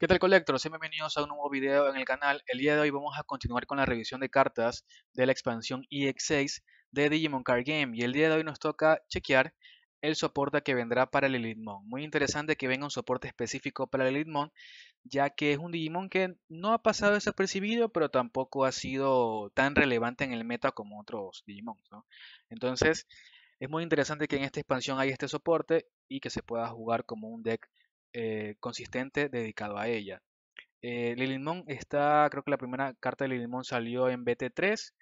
¿Qué tal colectores? Bienvenidos a un nuevo video en el canal. El día de hoy vamos a continuar con la revisión de cartas de la expansión EX6 de Digimon Card Game y el día de hoy nos toca chequear el soporte que vendrá para el Muy interesante que venga un soporte específico para el Mon, ya que es un Digimon que no ha pasado desapercibido, pero tampoco ha sido tan relevante en el meta como otros Digimon. Entonces, es muy interesante que en esta expansión haya este soporte y que se pueda jugar como un deck eh, consistente dedicado a ella. Eh, está, creo que la primera carta de Lilimon salió en BT3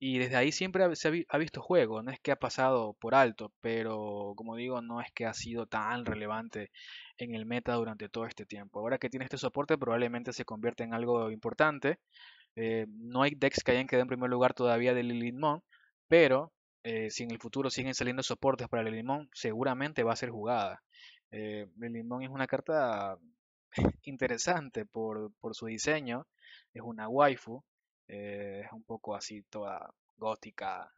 y desde ahí siempre se ha, visto juego, no es que ha pasado por alto, pero como digo, no es que ha sido tan relevante en el meta durante todo este tiempo. Ahora que tiene este soporte probablemente se convierte en algo importante. Eh, no hay decks que hayan quedado en primer lugar todavía de Lilimon, pero eh, si en el futuro siguen saliendo soportes para Lilimon, seguramente va a ser jugada. Eh, es una carta interesante por, su diseño. Es una waifu. Eh, es un poco así toda gótica.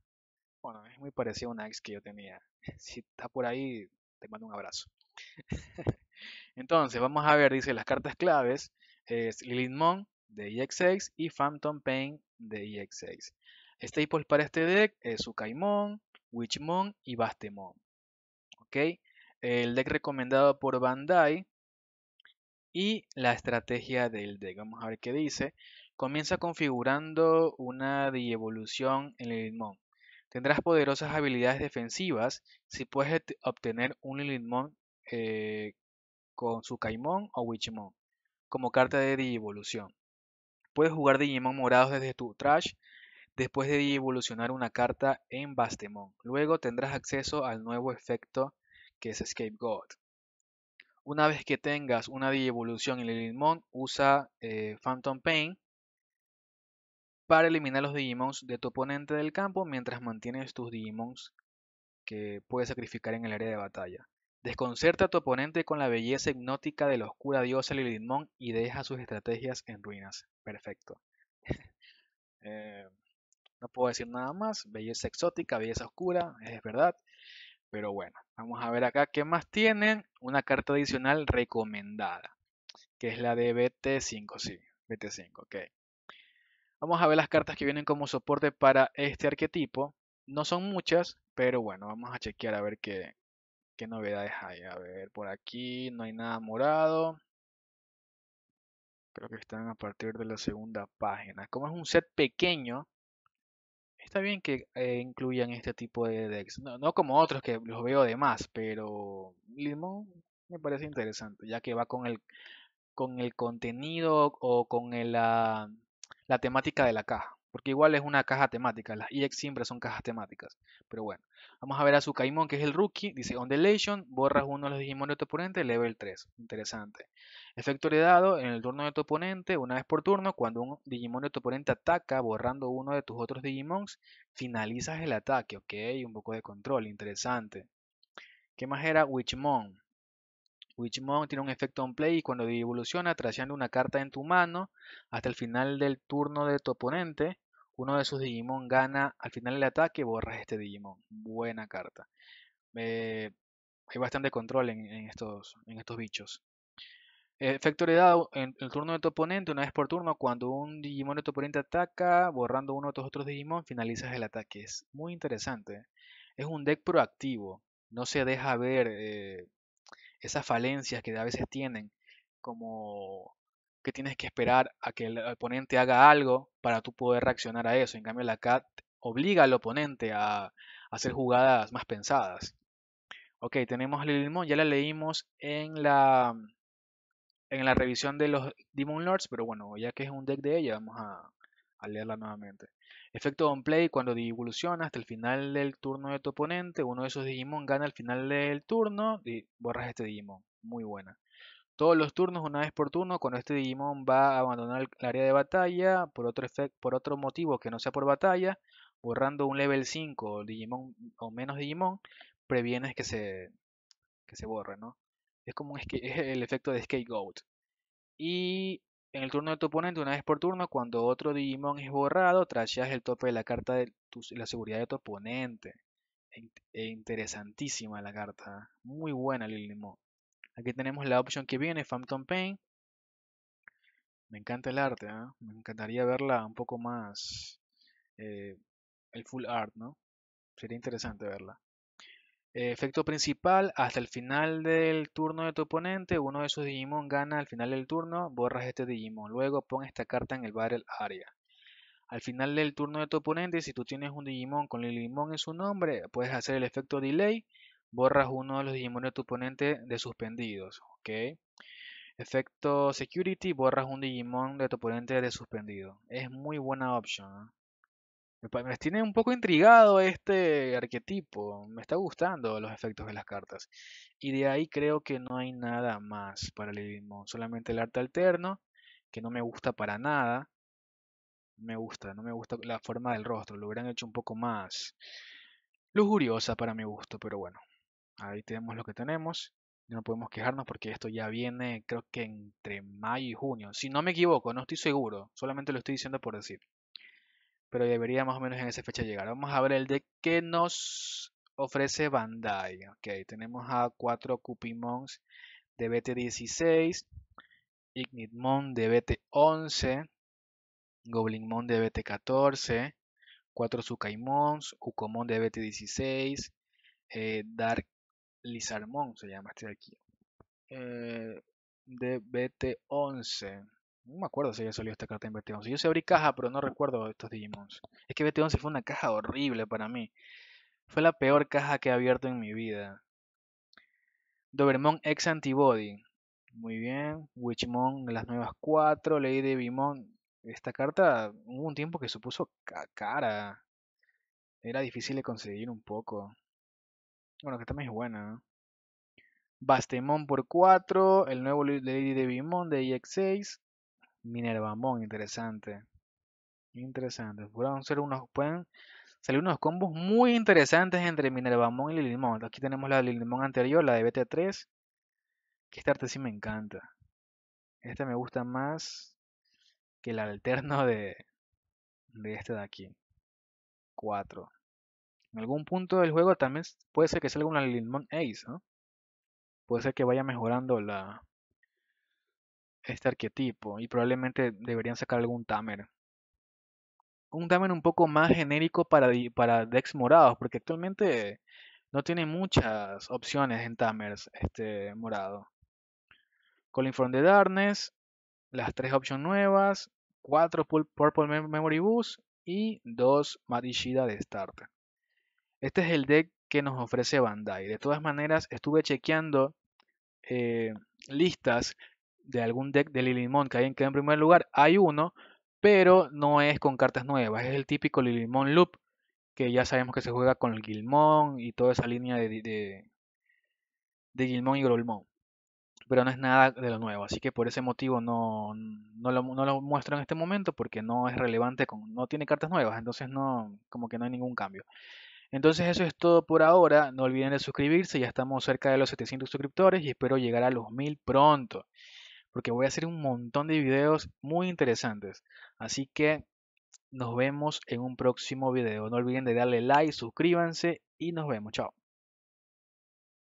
Bueno, es muy parecida a una ex que yo tenía. Si está por ahí, te mando un abrazo. Entonces, vamos a ver, dice las cartas claves. Es de exx y Phantom Pain de exx 6 Staples para este deck es Sukaimon, Witchmon y Bastemon. ¿Ok? el deck recomendado por Bandai y la estrategia del deck. Vamos a ver qué dice. Comienza configurando una evolución en el Lilithmon. Tendrás poderosas habilidades defensivas si puedes obtener un Lilithmon eh, con su Kaimon o Witchmon. como carta de evolución. Puedes jugar Digimon morados desde tu trash después de evolucionar una carta en Bastemon. Luego tendrás acceso al nuevo efecto que es Scapegoat. Una vez que tengas una Digievolución en el usa eh, Phantom Pain para eliminar los Digimons de tu oponente del campo mientras mantienes tus Digimons que puedes sacrificar en el área de batalla. Desconcerta a tu oponente con la belleza hipnótica de la oscura diosa Lilithmon y deja sus estrategias en ruinas. Perfecto. Eh, no puedo decir nada más. Belleza exótica, belleza oscura, es verdad. Pero bueno, vamos a ver acá qué más tienen. Una carta adicional recomendada, que es la de BT5, sí, BT5, ok. Vamos a ver las cartas que vienen como soporte para este arquetipo. No son muchas, pero bueno, vamos a chequear a ver qué, qué novedades hay. A ver, por aquí no hay nada morado. Creo que están a partir de la segunda página. Como es un set pequeño, Está bien que eh, incluyan este tipo de decks. No, como otros que los veo de más, pero Limón me parece interesante, ya que va con el, con el contenido o con el, la temática de la caja porque igual es una caja temática, las EX siempre son cajas temáticas, pero bueno. Vamos a ver a su Caimón, que es el rookie, dice on deletion borras uno de los Digimon de tu oponente, level 3, interesante. Efecto heredado, en el turno de tu oponente, una vez por turno, cuando un Digimon de tu oponente ataca borrando uno de tus otros Digimons, finalizas el ataque, ok, un poco de control, interesante. ¿Qué más era? Witchmon. Witchmon tiene un efecto on play y cuando evoluciona, traceando una carta en tu mano hasta el final del turno de tu oponente, uno de sus Digimon gana al final del ataque, borras este Digimon. Buena carta. hay bastante control en, estos, en estos bichos. Eh, efecto heredado en el turno de tu oponente, una vez por turno, cuando un Digimon de tu oponente ataca, borrando uno de tus otros Digimon, finalizas el ataque. Es muy interesante. ¿eh? Es un deck proactivo. No se deja ver eh, esas falencias que a veces tienen, como que tienes que esperar a que el oponente haga algo para tú poder reaccionar a eso. En cambio, la CAT obliga al oponente a, hacer jugadas más pensadas. Ok, tenemos el digimon ya la leímos en la, en la revisión de los Demon Lords, pero bueno, ya que es un deck de ella, vamos a, leerla nuevamente. Efecto on play, cuando evoluciona hasta el final del turno de tu oponente, uno de esos Digimon gana al final del turno y borras este Digimon. Muy buena. Todos los turnos, una vez por turno, cuando este Digimon va a abandonar el área de batalla por otro, efecto, por otro motivo que no sea por batalla, borrando un level 5 Digimon o menos Digimon, previenes que se, que se borre, ¿no? Es como el efecto de Goat. Y en el turno de tu oponente, una vez por turno, cuando otro Digimon es borrado, trasheas el tope de la carta de la seguridad de tu oponente. E interesantísima la carta. ¿eh? Muy buena Digimon. Aquí tenemos la opción que viene, Phantom Pain. Me encanta el arte, ¿ah? me encantaría verla un poco más, eh, el full art, ¿no? Sería interesante verla. Eh, efecto principal, hasta el final del turno de tu oponente, uno de sus Digimon gana al final del turno, borras este Digimon, luego pon esta carta en el Battle Area. Al final del turno de tu oponente, si tú tienes un Digimon con el Digimon en su nombre, puedes hacer el efecto delay borras uno de los Digimon de tu oponente de suspendidos. ¿ok? Efecto Security, borras un Digimon de tu oponente de suspendido. Es muy buena opción. ¿ah? Me tiene un poco intrigado este arquetipo. Me está gustando los efectos de las cartas. Y de ahí creo que no hay nada más para el Digimon. Solamente el arte alterno, que no me gusta para nada. Me gusta, no me gusta la forma del rostro. Lo hubieran hecho un poco más lujuriosa para mi gusto, pero bueno. Ahí tenemos lo que tenemos. No podemos quejarnos porque esto ya viene, creo que entre mayo y junio. Si no me equivoco, no estoy seguro. Solamente lo estoy diciendo por decir. Pero debería más o menos en esa fecha llegar. Vamos a ver el de que nos ofrece Bandai. Ok, tenemos a 4 Cupimons de BT16. Ignitmon de BT11. Goblinmon de BT14. 4 Sukaimons. Ukomon de BT16. Eh, Dark Lizarmón se llama este de aquí. Eh, de BT11. No me acuerdo si ya salido esta carta en BT11. Yo se abrí caja, pero no recuerdo estos Digimons. Es que BT11 fue una caja horrible para mí. Fue la peor caja que he abierto en mi vida. Dobermon ex Antibody. Muy bien. Witchmon, las nuevas 4. Ley de Bimon. Esta carta hubo un tiempo que supuso cara. Era difícil de conseguir un poco. Bueno, que también es buena. ¿eh? Bastemon por 4. El nuevo Lady de bimon de ex 6 Minervamon, interesante. Interesante. Pueden, ser unos, pueden salir unos combos muy interesantes entre Minervamon y Lilimon. Aquí tenemos la de anterior, la de BT3. Que esta arte sí me encanta. Esta me gusta más que el alterno de, de este de aquí. 4. En algún punto del juego también puede ser que salga una Limón Ace, Puede ser que vaya mejorando este arquetipo y probablemente deberían sacar algún Tamer. Un Tamer un poco más genérico para, para decks morados, porque actualmente no tiene muchas opciones en Tamers este morado. Calling from the Darkness, las tres opciones nuevas, Cuatro Purple Memory Boost y dos Madishida de Start. Este es el deck que nos ofrece Bandai. De todas maneras, estuve chequeando eh, listas de algún deck de Lilimon que hay en que en primer lugar. Hay uno, pero no es con cartas nuevas. Es el típico Lilimon Loop, que ya sabemos que se juega con el Gilmon y toda esa línea de, de, de y Grolmon. Pero no es nada de lo nuevo, así que por ese motivo no, no, lo, no lo muestro en este momento porque no es relevante, con, no tiene cartas nuevas, entonces no, como que no hay ningún cambio. Entonces eso es todo por ahora. No olviden de suscribirse. Ya estamos cerca de los 700 suscriptores y espero llegar a los 1000 pronto. Porque voy a hacer un montón de videos muy interesantes. Así que nos vemos en un próximo video. No olviden de darle like, suscríbanse y nos vemos. Chao.